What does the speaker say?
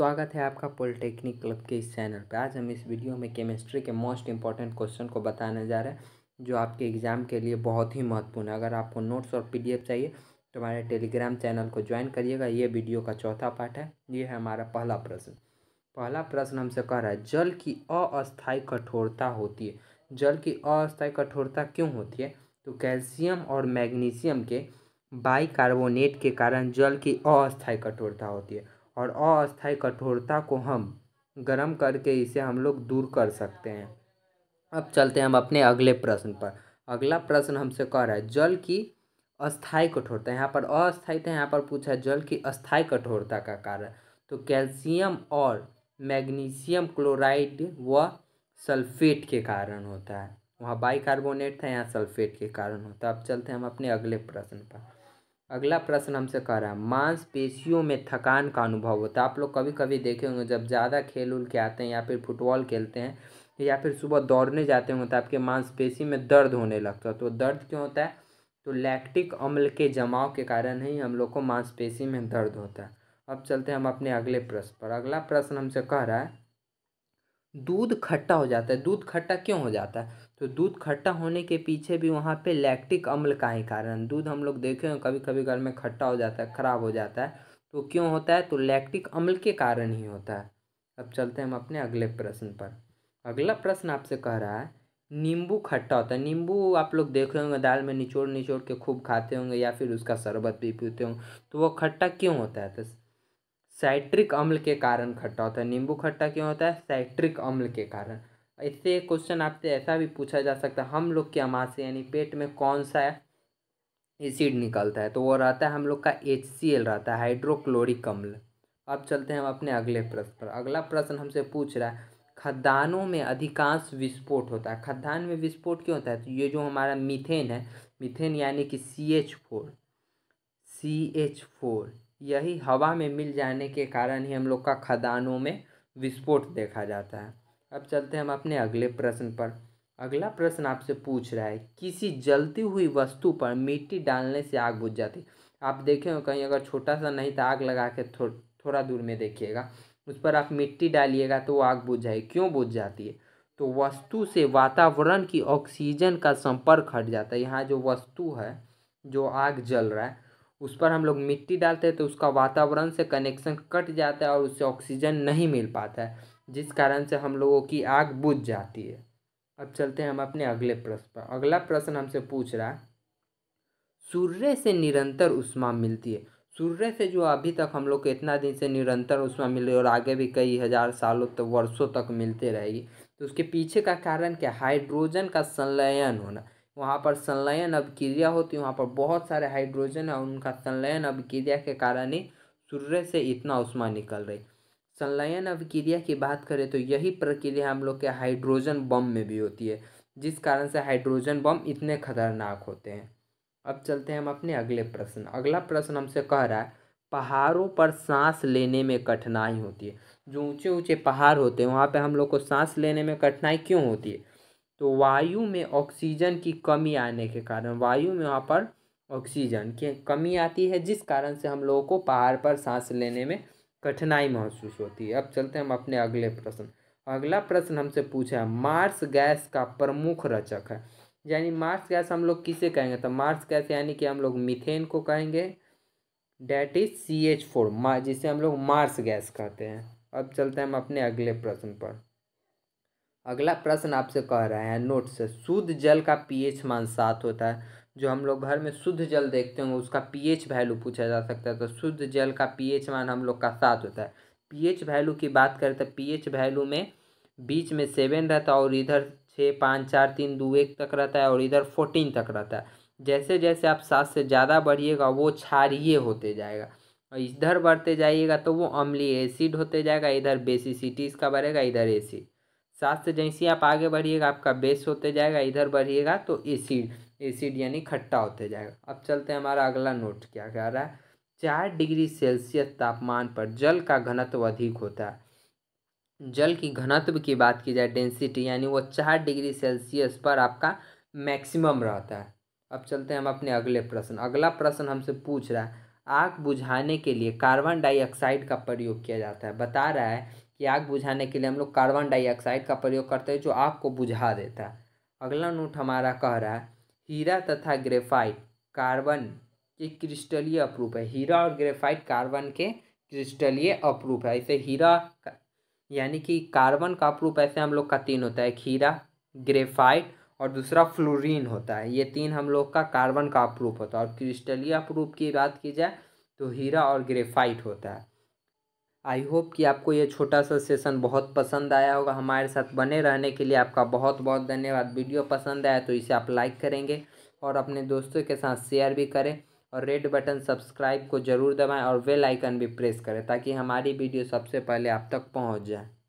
स्वागत है आपका पॉलिटेक्निक क्लब के इस चैनल पर आज हम इस वीडियो में केमिस्ट्री के मोस्ट इंपॉर्टेंट क्वेश्चन को बताने जा रहे हैं जो आपके एग्ज़ाम के लिए बहुत ही महत्वपूर्ण है अगर आपको नोट्स और पीडीएफ चाहिए तो हमारे टेलीग्राम चैनल को ज्वाइन करिएगा ये वीडियो का चौथा पार्ट है ये है हमारा पहला प्रश्न पहला प्रश्न हमसे कह रहा है जल की अस्थायी कठोरता होती है जल की अस्थायी कठोरता क्यों होती है तो कैल्शियम और मैग्नीशियम के बाईकार्बोनेट के कारण जल की अस्थायी कठोरता होती है और अस्थायी कठोरता को हम गर्म करके इसे हम लोग दूर कर सकते हैं अब चलते हैं हम अपने अगले प्रश्न पर अगला प्रश्न हमसे कह रहा है जल की अस्थायी कठोरता यहाँ पर था तो यहाँ पर पूछा है जल की अस्थायी कठोरता का कारण तो कैल्शियम और मैग्नीशियम क्लोराइड व सल्फेट के कारण होता है वहाँ बाइकार्बोनेट था यहाँ सल्फेट के कारण होता है अब चलते हैं हम अपने अगले प्रश्न पर अगला प्रश्न हमसे कह रहा है मांसपेशियों में थकान का अनुभव होता है आप लोग कभी कभी देखे होंगे जब ज़्यादा खेल उल के आते हैं या फिर फुटबॉल खेलते हैं या फिर सुबह दौड़ने जाते होंगे तो आपके मांसपेशी में दर्द होने लगता है तो दर्द क्यों होता है तो लैक्टिक अम्ल के जमाव के कारण ही हम लोग को मांसपेशी में दर्द होता है अब चलते हैं हम अपने अगले प्रश्न पर अगला प्रश्न हमसे कह रहा है दूध खट्टा हो जाता है दूध खट्टा क्यों हो जाता है तो दूध खट्टा होने के पीछे भी वहाँ पे लैक्टिक अम्ल का ही कारण दूध हम लोग देखे हैं कभी कभी घर में खट्टा हो जाता है ख़राब हो जाता है तो क्यों होता है तो लैक्टिक अम्ल के कारण ही होता है अब चलते हैं हम अपने अगले प्रश्न पर अगला प्रश्न आपसे कह रहा है नींबू खट्टा होता है नींबू आप लोग देखे होंगे दाल में निचोड़ निचोड़ के खूब खाते होंगे या फिर उसका शरबत भी पीते होंगे तो वो खट्टा क्यों होता है तो साइट्रिक अम्ल के कारण खट्टा होता है नींबू खट्टा क्यों होता है साइट्रिक अम्ल के कारण इससे क्वेश्चन आपसे ऐसा भी पूछा जा सकता है हम लोग के अमाशय यानी पेट में कौन सा एसिड निकलता है तो वो रहता है हम लोग का एच सी एल रहता है हाइड्रोक्लोरिक अम्ल अब चलते हैं हम अपने अगले प्रश्न पर अगला प्रश्न हमसे पूछ रहा है खदानों में अधिकांश विस्फोट होता है खदान में विस्फोट क्यों होता है तो ये जो हमारा मीथेन है मीथेन यानी कि C H four C H four यही हवा में मिल जाने के कारण ही हम लोग का खदानों में विस्फोट देखा जाता है अब चलते हैं हम अपने अगले प्रश्न पर अगला प्रश्न आपसे पूछ रहा है किसी जलती हुई वस्तु पर मिट्टी डालने से आग बुझ जाती आप देखें कहीं अगर छोटा सा नहीं तो आग लगा के थो, थोड़ा दूर में देखिएगा उस पर आप मिट्टी डालिएगा तो वो आग बुझ जाएगी क्यों बुझ जाती है तो वस्तु से वातावरण की ऑक्सीजन का संपर्क हट जाता है यहाँ जो वस्तु है जो आग जल रहा है उस पर हम लोग मिट्टी डालते हैं तो उसका वातावरण से कनेक्शन कट जाता है और उससे ऑक्सीजन नहीं मिल पाता है जिस कारण से हम लोगों की आग बुझ जाती है अब चलते हैं हम अपने अगले प्रश्न पर अगला प्रश्न हमसे पूछ रहा है सूर्य से निरंतर उष्मा मिलती है सूर्य से जो अभी तक हम लोग को इतना दिन से निरंतर उष्मा मिल रही है और आगे भी कई हज़ार सालों तक तो वर्षों तक मिलते रहेगी तो उसके पीछे का कारण क्या हाइड्रोजन का संलयन होना वहाँ पर संलयन अभिक्रिया होती है वहाँ पर बहुत सारे हाइड्रोजन है उनका संलयन अभिक्रिया के कारण ही सूर्य से इतना उष्मा निकल रही संलयन अभिक्रिया की बात करें तो यही प्रक्रिया हम लोग के हाइड्रोजन बम में भी होती है जिस कारण से हाइड्रोजन बम इतने खतरनाक होते हैं अब चलते हैं हम अपने अगले प्रश्न अगला प्रश्न हमसे कह रहा है पहाड़ों पर सांस लेने में कठिनाई होती है जो ऊंचे ऊंचे पहाड़ होते हैं वहाँ पे हम लोग को सांस लेने में कठिनाई क्यों होती है तो वायु में ऑक्सीजन की कमी आने के कारण वायु में वहाँ पर ऑक्सीजन की कमी आती है जिस कारण से हम लोगों को पहाड़ पर सांस लेने में कठिनाई महसूस होती है अब चलते हैं हम अपने अगले प्रश्न अगला प्रश्न हमसे पूछा है मार्स गैस का प्रमुख रचक है यानी मार्स गैस हम लोग किसे कहेंगे तो मार्स गैस यानी कि हम लोग मिथेन को कहेंगे that is C H four जिसे हम लोग मार्स गैस कहते हैं अब चलते हैं हम अपने अगले प्रश्न पर अगला प्रश्न आपसे कह रहा है नोट से शुद्ध जल का पीएच मान सात होता है जो हम लोग घर में शुद्ध जल देखते हैं उसका पीएच वैल्यू पूछा जा सकता है तो शुद्ध जल का पीएच मान हम लोग का सात होता है पीएच वैल्यू की बात करें तो पीएच वैल्यू में बीच में सेवन रहता है और इधर छः पाँच चार तीन दो एक तक रहता है और इधर फोर्टीन तक रहता है जैसे जैसे आप सात से ज़्यादा बढ़िएगा वो क्षारिय होते जाएगा और इधर बढ़ते जाइएगा तो वो अम्लीय एसिड होते जाएगा इधर बेसिसिटी इसका बढ़ेगा इधर एसिड सात से जैसे आप आगे बढ़िएगा आपका बेस होते जाएगा इधर बढ़िएगा तो एसिड एसिड यानी खट्टा होते जाएगा अब चलते हैं हमारा अगला नोट क्या कह रहा है चार डिग्री सेल्सियस तापमान पर जल का घनत्व अधिक होता है जल की घनत्व की बात की जाए डेंसिटी यानी वो चार डिग्री सेल्सियस पर आपका मैक्सिमम रहता है अब चलते हैं हम अपने अगले प्रश्न अगला प्रश्न हमसे पूछ रहा है आग बुझाने के लिए कार्बन डाइऑक्साइड का प्रयोग किया जाता है बता रहा है कि आग बुझाने के लिए हम लोग कार्बन डाइऑक्साइड का प्रयोग करते हैं जो आग को बुझा देता है अगला नोट हमारा कह रहा है हीरा तथा ग्रेफाइट कार्बन के क्रिस्टलीय अपरूप है हीरा और ग्रेफाइट कार्बन के क्रिस्टलीय अपरूप है ऐसे हीरा यानी कि कार्बन का अपरूप ऐसे हम लोग का तीन होता है एक हीरा ग्रेफाइट और दूसरा फ्लोरीन होता है ये तीन हम लोग का कार्बन का अपरूप होता है और क्रिस्टलीय अपरूप की बात की जाए तो हीरा और ग्रेफाइट होता है आई होप कि आपको ये छोटा सा सेशन बहुत पसंद आया होगा हमारे साथ बने रहने के लिए आपका बहुत बहुत धन्यवाद वीडियो पसंद आया तो इसे आप लाइक करेंगे और अपने दोस्तों के साथ शेयर भी करें और रेड बटन सब्सक्राइब को ज़रूर दबाएं और वेल आइकन भी प्रेस करें ताकि हमारी वीडियो सबसे पहले आप तक पहुंच जाए